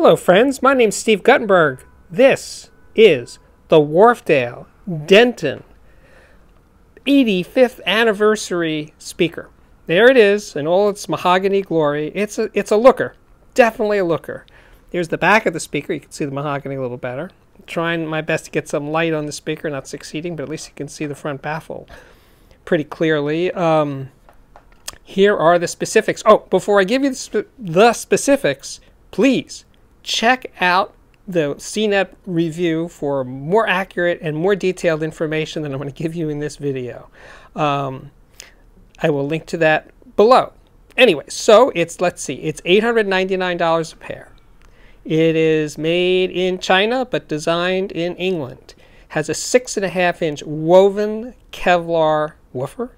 Hello, friends. My name's Steve Guttenberg. This is the Wharfdale Denton 85th anniversary speaker. There it is in all its mahogany glory. It's a, it's a looker, definitely a looker. Here's the back of the speaker. You can see the mahogany a little better. I'm trying my best to get some light on the speaker, not succeeding, but at least you can see the front baffle pretty clearly. Um, here are the specifics. Oh, before I give you the, spe- the specifics, please check out the CNET review for more accurate and more detailed information than I'm going to give you in this video. Um, I will link to that below. Anyway, so it's, let's see, it's $899 a pair. It is made in China but designed in England. Has a six and a half inch woven Kevlar woofer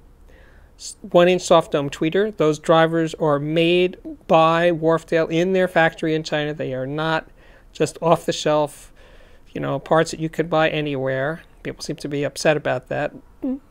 one inch soft dome tweeter. Those drivers are made by Wharfdale in their factory in China. They are not just off the shelf, you know, parts that you could buy anywhere. People seem to be upset about that,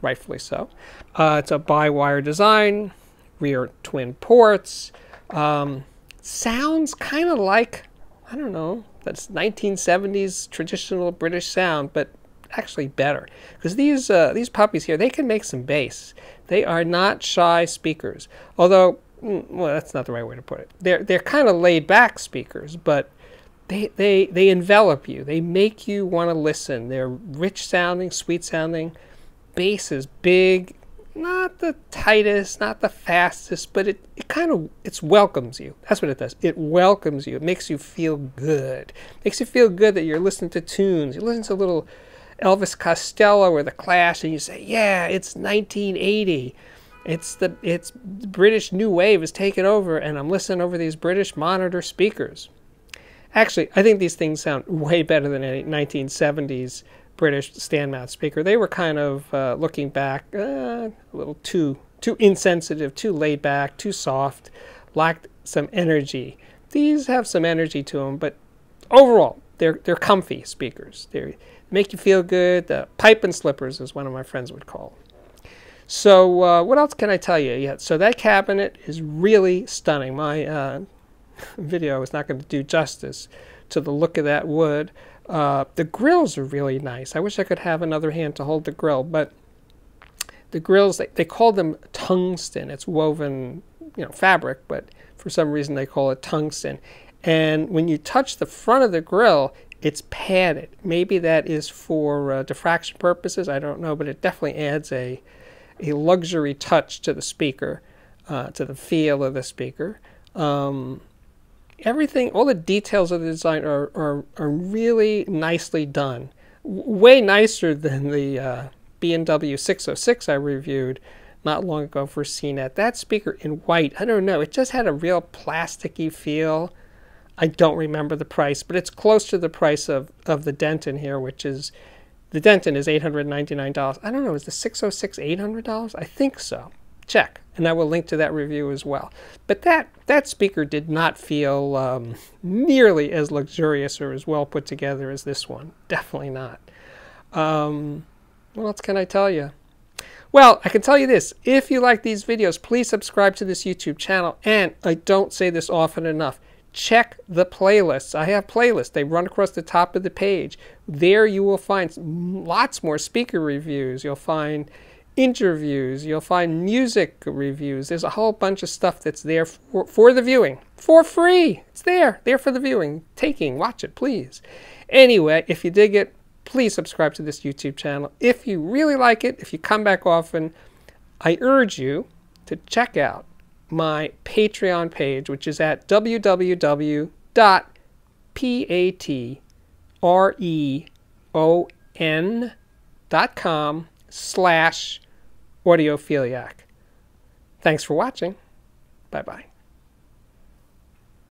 rightfully so. Uh, it's a by wire design, rear twin ports. Um, sounds kind of like, I don't know, that's 1970s traditional British sound, but actually better because these uh, these puppies here they can make some bass. They are not shy speakers, although mm, well that's not the right way to put it. They're they're kind of laid back speakers, but they they they envelop you. They make you want to listen. They're rich sounding, sweet sounding. Bass is big, not the tightest, not the fastest, but it, it kind of it's welcomes you. That's what it does. It welcomes you. It makes you feel good. It makes you feel good that you're listening to tunes. You listen to little Elvis Costello or the Clash, and you say, "Yeah, it's 1980." It's the it's the British New Wave is taking over, and I'm listening over these British monitor speakers. Actually, I think these things sound way better than any 1970s British stand-mount speaker. They were kind of uh, looking back uh, a little too too insensitive, too laid back, too soft, lacked some energy. These have some energy to them, but overall, they're they're comfy speakers. They're make you feel good. the pipe and slippers, as one of my friends would call. So uh, what else can I tell you? Yeah, so that cabinet is really stunning. My uh, video is not going to do justice to the look of that wood. Uh, the grills are really nice. I wish I could have another hand to hold the grill, but the grills they, they call them tungsten. It's woven, you know, fabric, but for some reason they call it tungsten. And when you touch the front of the grill, it's padded. Maybe that is for uh, diffraction purposes. I don't know, but it definitely adds a a luxury touch to the speaker, uh, to the feel of the speaker. Um, everything, all the details of the design are are, are really nicely done. W- way nicer than the uh, BMW 606 I reviewed not long ago for CNET. That speaker in white, I don't know, it just had a real plasticky feel. I don't remember the price, but it's close to the price of, of the Denton here, which is the Denton is $899. I don't know, is the 606 $800? I think so. Check. And I will link to that review as well. But that, that speaker did not feel um, nearly as luxurious or as well put together as this one. Definitely not. Um, what else can I tell you? Well, I can tell you this. If you like these videos, please subscribe to this YouTube channel. And I don't say this often enough check the playlists. I have playlists. They run across the top of the page. There you will find lots more speaker reviews. You'll find interviews. You'll find music reviews. There's a whole bunch of stuff that's there for, for the viewing for free. It's there, there for the viewing. Taking, watch it, please. Anyway, if you dig it, please subscribe to this YouTube channel. If you really like it, if you come back often, I urge you to check out my Patreon page, which is at www.patreon.com slash audiophiliac. Thanks for watching. Bye-bye.